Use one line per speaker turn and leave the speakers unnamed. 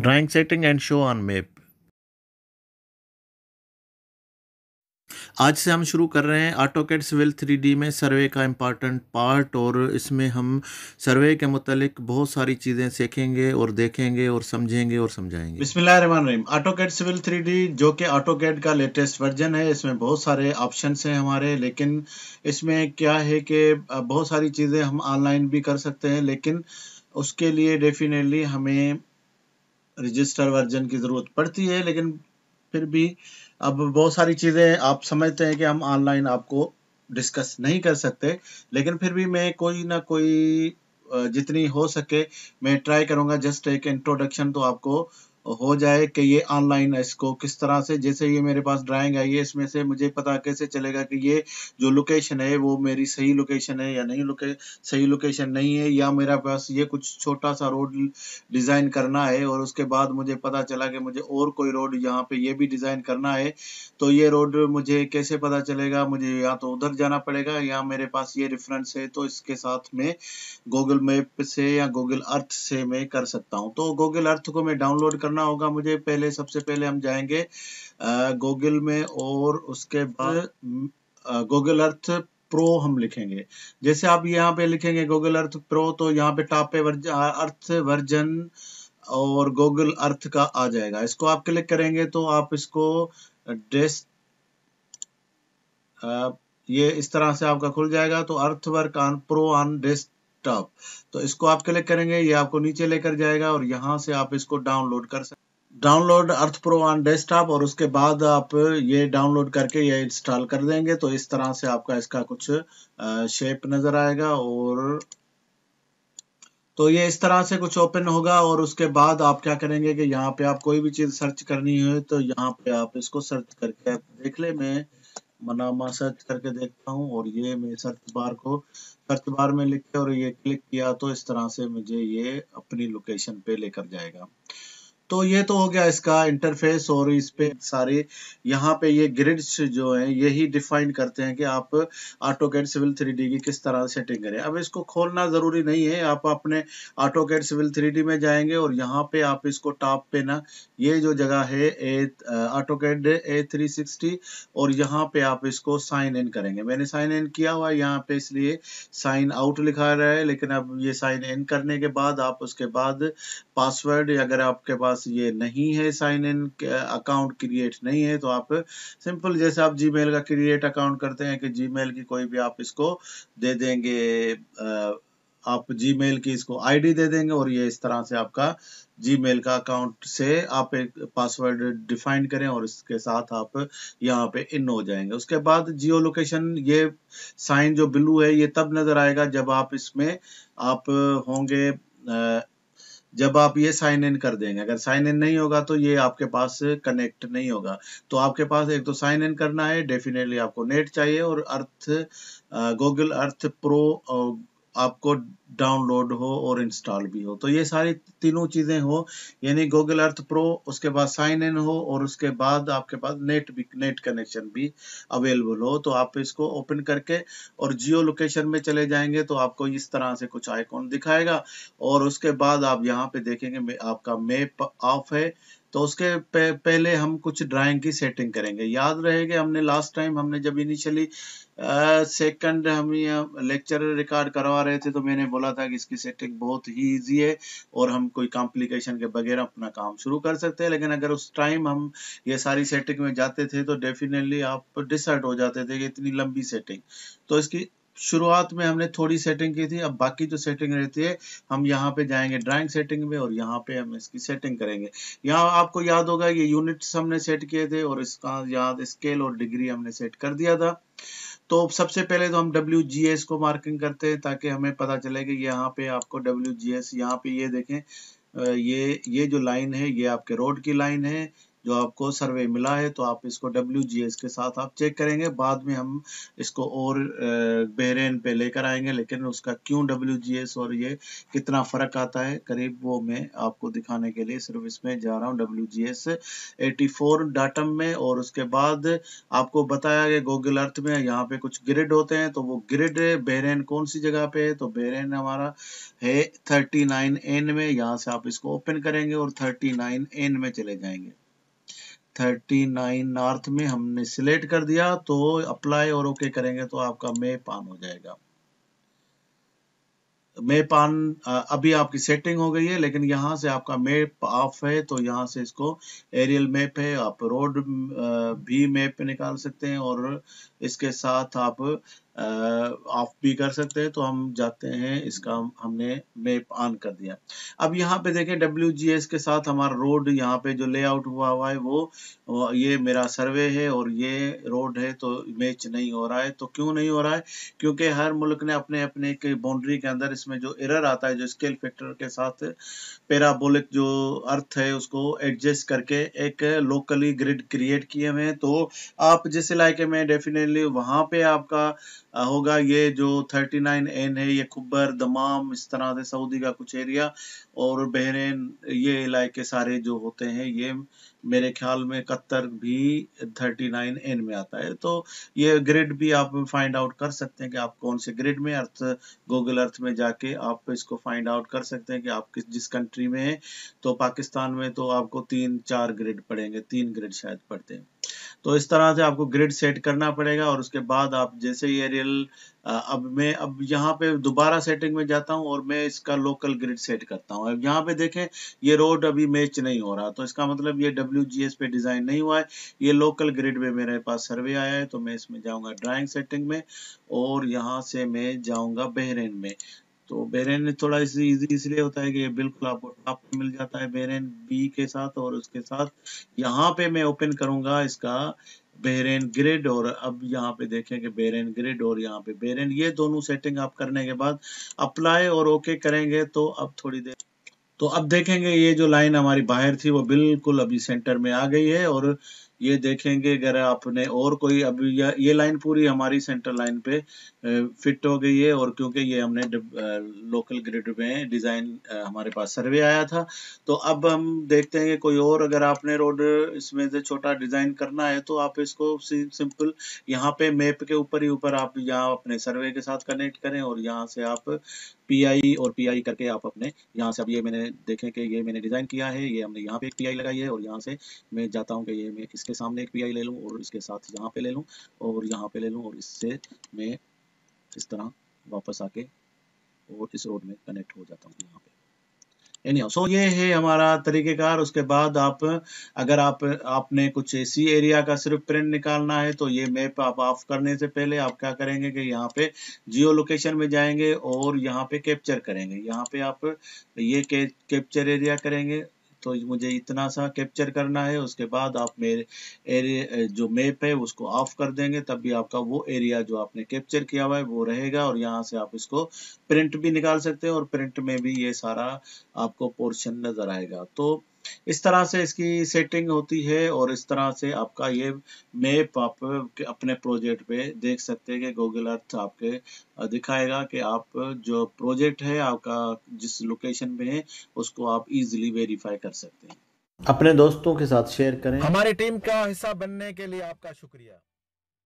drawing setting and show on map आज से हम शुरू कर रहे हैं ऑटो कैट सिविल थ्री में सर्वे का इम्पॉर्टेंट पार्ट और इसमें हम सर्वे के मुतालिक बहुत सारी चीज़ें सीखेंगे और देखेंगे और समझेंगे और समझाएंगे बिस्मिल्लाहिर्रहमानिर्रहीम ऑटो कैट सिविल थ्री जो कि ऑटो कैट का लेटेस्ट वर्जन है इसमें बहुत सारे ऑप्शन हैं हमारे लेकिन इसमें क्या है कि बहुत सारी चीज़ें हम ऑनलाइन भी कर सकते हैं लेकिन उसके लिए डेफिनेटली हमें रजिस्टर वर्जन की ज़रूरत पड़ती है लेकिन फिर भी अब बहुत सारी चीज़ें आप समझते हैं कि हम ऑनलाइन आपको डिस्कस नहीं कर सकते लेकिन फिर भी मैं कोई ना कोई जितनी हो सके मैं ट्राई करूंगा जस्ट एक इंट्रोडक्शन तो आपको हो जाए कि ये ऑनलाइन इसको किस तरह से जैसे ये मेरे पास ड्राइंग आई है इसमें से मुझे पता कैसे चलेगा कि ये जो लोकेशन है वो मेरी सही लोकेशन है या नहीं लोके सही लोकेशन नहीं है या मेरा पास ये कुछ छोटा सा रोड डिज़ाइन करना है और उसके बाद मुझे पता चला कि मुझे और कोई रोड यहाँ पे ये भी डिज़ाइन करना है तो ये रोड मुझे कैसे पता चलेगा मुझे या तो उधर जाना पड़ेगा या मेरे पास ये रेफरेंस है तो इसके साथ में गूगल मैप से या गूगल अर्थ से मैं कर सकता हूँ तो गूगल अर्थ को मैं डाउनलोड कर करना होगा मुझे पहले सबसे पहले हम जाएंगे गूगल में और उसके बाद गूगल अर्थ प्रो हम लिखेंगे जैसे आप यहाँ पे लिखेंगे गूगल अर्थ प्रो तो यहाँ पे टॉप पे वर्जन अर्थ वर्जन और गूगल अर्थ का आ जाएगा इसको आप क्लिक करेंगे तो आप इसको डेस्क ये इस तरह से आपका खुल जाएगा तो Earth work on pro on desk desktop तो इसको आप क्लिक करेंगे ये आपको नीचे लेकर जाएगा और यहाँ से आप इसको डाउनलोड कर सकते download Earth pro on desktop और उसके बाद आप ये डाउनलोड करके ये इंस्टॉल कर देंगे तो इस तरह से आपका इसका कुछ शेप नजर आएगा और तो ये इस तरह से कुछ ओपन होगा और उसके बाद आप क्या करेंगे कि यहाँ पे आप कोई भी चीज सर्च करनी हो तो यहाँ पे आप इसको सर्च करके देख ले मैं मनामा सर्च करके देखता हूँ और ये मैं सर्च बार को सर्च बार में लिख के और ये क्लिक किया तो इस तरह से मुझे ये अपनी लोकेशन पे लेकर जाएगा तो ये तो हो गया इसका इंटरफेस और इस पे सारे यहाँ पे ये ग्रिड्स जो है यही डिफाइन करते हैं कि आप AutoCAD civil three D की किस तरह सेटिंग करें अब इसको खोलना ज़रूरी नहीं है आप अपने AutoCAD civil three D में जाएंगे और यहाँ पे आप इसको टॉप पे ना ये जो जगह है A AutoCAD A three sixty और यहाँ पे आप इसको साइन इन करेंगे मैंने साइन इन किया हुआ यहाँ पे इसलिए साइन आउट लिखा रहा है लेकिन अब ये साइन इन करने के बाद आप उसके बाद पासवर्ड अगर आपके पास पास ये नहीं है साइन इन अकाउंट क्रिएट नहीं है तो आप सिंपल जैसे आप जी का क्रिएट अकाउंट करते हैं कि जी की कोई भी आप इसको दे देंगे आप जी की इसको आईडी दे देंगे और ये इस तरह से आपका जीमेल का अकाउंट से आप एक पासवर्ड डिफाइन करें और इसके साथ आप यहाँ पे इन हो जाएंगे उसके बाद जियो लोकेशन ये साइन जो ब्लू है ये तब नजर आएगा जब आप इसमें आप होंगे जब आप ये साइन इन कर देंगे अगर साइन इन नहीं होगा तो ये आपके पास कनेक्ट नहीं होगा तो आपके पास एक तो साइन इन करना है डेफिनेटली आपको नेट चाहिए और अर्थ गूगल अर्थ प्रो आपको डाउनलोड हो और इंस्टॉल भी हो तो ये सारी तीनों चीज़ें हो यानी गूगल अर्थ प्रो उसके बाद साइन इन हो और उसके बाद आपके पास नेट भी नेट कनेक्शन भी अवेलेबल हो तो आप इसको ओपन करके और जियो लोकेशन में चले जाएंगे तो आपको इस तरह से कुछ आइकॉन दिखाएगा और उसके बाद आप यहाँ पे देखेंगे आपका मैप ऑफ है तो उसके पहले हम कुछ ड्राइंग की सेटिंग करेंगे याद रहेगा हमने लास्ट टाइम हमने जब इनिशियली सेकंड हम लेक्चर रिकॉर्ड करवा रहे थे तो मैंने बोला बोला था कि इसकी सेटिंग बहुत ही इजी है और हम कोई कॉम्प्लिकेशन के बगैर अपना काम शुरू कर सकते हैं लेकिन अगर उस टाइम हम ये सारी सेटिंग में जाते थे तो डेफिनेटली आप डिसाइड हो जाते थे कि इतनी लंबी सेटिंग तो इसकी शुरुआत में हमने थोड़ी सेटिंग की थी अब बाकी जो सेटिंग रहती है हम यहाँ पे जाएंगे ड्राइंग सेटिंग में और यहाँ पे हम इसकी सेटिंग करेंगे यहाँ आपको याद होगा ये यूनिट्स हमने सेट किए थे और इसका याद स्केल और डिग्री हमने सेट कर दिया था तो सबसे पहले तो हम डब्ल्यू को मार्किंग करते हैं ताकि हमें पता चले कि यहाँ पे आपको डब्ल्यू जी एस यहाँ पे ये देखें ये ये जो लाइन है ये आपके रोड की लाइन है जो आपको सर्वे मिला है तो आप इसको डब्ल्यू के साथ आप चेक करेंगे बाद में हम इसको और बहरेन पे लेकर आएंगे लेकिन उसका क्यों डब्ल्यू और ये कितना फ़र्क आता है करीब वो मैं आपको दिखाने के लिए सिर्फ इसमें जा रहा हूँ W G S eighty four datum में और उसके बाद आपको बताया गया गूगल अर्थ में यहाँ पे कुछ ग्रिड होते हैं तो वो ग्रिड बहरेन कौन सी जगह पे है तो बहरेन हमारा है थर्टी नाइन एन में यहाँ से आप इसको ओपन करेंगे और थर्टी नाइन एन में चले जाएंगे 39 नॉर्थ में हमने सिलेक्ट कर दिया तो अप्लाई और ओके okay करेंगे तो आपका मे पान हो जाएगा मे पान अभी आपकी सेटिंग हो गई है लेकिन यहां से आपका मेप ऑफ है तो यहां से इसको एरियल मैप है आप रोड भी मैप निकाल सकते हैं और इसके साथ आप ऑफ भी कर सकते हैं तो हम जाते हैं इसका हमने मैप ऑन कर दिया अब यहाँ पे देखें डब्ल्यू के साथ हमारा रोड यहाँ पे जो लेआउट हुआ हुआ है वो ये मेरा सर्वे है और ये रोड है तो मैच नहीं हो रहा है तो क्यों नहीं हो रहा है क्योंकि हर मुल्क ने अपने अपने के बाउंड्री के अंदर इसमें जो एरर आता है जो स्केल फैक्टर के साथ पेराबोलिक जो अर्थ है उसको एडजस्ट करके एक लोकली ग्रिड क्रिएट किए हुए हैं तो आप जिस इलाके में डेफिनेटली वहाँ पे आपका होगा ये जो नाइन एन है ये खुबर दमाम इस तरह से सऊदी का कुछ एरिया और बहरेन ये इलाके सारे जो होते हैं ये मेरे ख्याल में कत्तर भी नाइन एन में आता है तो ये ग्रिड भी आप फाइंड आउट कर सकते हैं कि आप कौन से ग्रिड में अर्थ गूगल अर्थ में जाके आप इसको फाइंड आउट कर सकते हैं कि आप किस जिस कंट्री में हैं तो पाकिस्तान में तो आपको तीन चार ग्रिड पड़ेंगे तीन ग्रिड शायद पड़ते हैं तो इस तरह से आपको ग्रिड सेट करना पड़ेगा और उसके बाद आप जैसे ये रियल अब मैं अब यहाँ पे दोबारा सेटिंग में जाता हूँ और मैं इसका लोकल ग्रिड सेट करता हूँ अब यहाँ पे देखें ये रोड अभी मैच नहीं हो रहा तो इसका मतलब ये डब्ल्यू पे डिज़ाइन नहीं हुआ है ये लोकल ग्रिड में मेरे पास सर्वे आया है तो मैं इसमें जाऊँगा ड्राइंग सेटिंग में और यहाँ से मैं जाऊँगा बहरेन में तो बेरेन ने थोड़ा इसी इजी इसलिए होता है कि बिल्कुल आपको टॉप पे मिल जाता है बेरेन बी के साथ और उसके साथ यहाँ पे मैं ओपन करूंगा इसका बेरेन ग्रिड और अब यहाँ पे देखें कि बेरेन ग्रिड और यहाँ पे बेरेन ये दोनों सेटिंग आप करने के बाद अप्लाई और ओके करेंगे तो अब थोड़ी देर तो अब देखेंगे ये जो लाइन हमारी बाहर थी वो बिल्कुल अभी सेंटर में आ गई है और ये देखेंगे अगर आपने और कोई अभी ये लाइन पूरी हमारी सेंटर लाइन पे फिट हो गई है और क्योंकि ये हमने लोकल ग्रिड में डिज़ाइन हमारे पास सर्वे आया था तो अब हम देखते हैं कि कोई और अगर आपने रोड इसमें से छोटा डिज़ाइन करना है तो आप इसको सिंपल यहाँ पे मैप के ऊपर ही ऊपर आप यहाँ अपने सर्वे के साथ कनेक्ट करें और यहाँ से आप पी और पी करके आप अपने यहाँ से अब ये मैंने देखें कि ये मैंने डिज़ाइन किया है ये हमने यहाँ पे एक पीआई लगाई है और यहाँ से मैं जाता हूँ कि ये मैं इसके सामने एक पीआई ले लूँ और इसके साथ यहाँ पे ले लूँ और यहाँ पे ले लूँ और इससे मैं इस तरह वापस आके और इस रोड में कनेक्ट हो जाता हूँ यहाँ पे एनी सो ये है हमारा तरीकेकार उसके बाद आप अगर आप आपने कुछ ऐसी एरिया का सिर्फ प्रिंट निकालना है तो ये मैप आप ऑफ करने से पहले आप क्या करेंगे कि यहाँ पे जियो लोकेशन में जाएंगे और यहाँ पे कैप्चर करेंगे यहाँ पे आप ये कैप्चर एरिया करेंगे तो मुझे इतना सा कैप्चर करना है उसके बाद आप मेरे एरिया जो मैप है उसको ऑफ कर देंगे तब भी आपका वो एरिया जो आपने कैप्चर किया हुआ है वो रहेगा और यहाँ से आप इसको प्रिंट भी निकाल सकते हैं और प्रिंट में भी ये सारा आपको पोर्शन नजर आएगा तो इस तरह से इसकी सेटिंग होती है और इस तरह से आपका ये मैप आप अपने प्रोजेक्ट पे देख सकते हैं कि गूगल अर्थ आपके दिखाएगा कि आप जो प्रोजेक्ट है आपका जिस लोकेशन पे है उसको आप इजिली वेरीफाई कर सकते हैं अपने दोस्तों के साथ शेयर करें हमारी टीम का हिस्सा बनने के लिए आपका शुक्रिया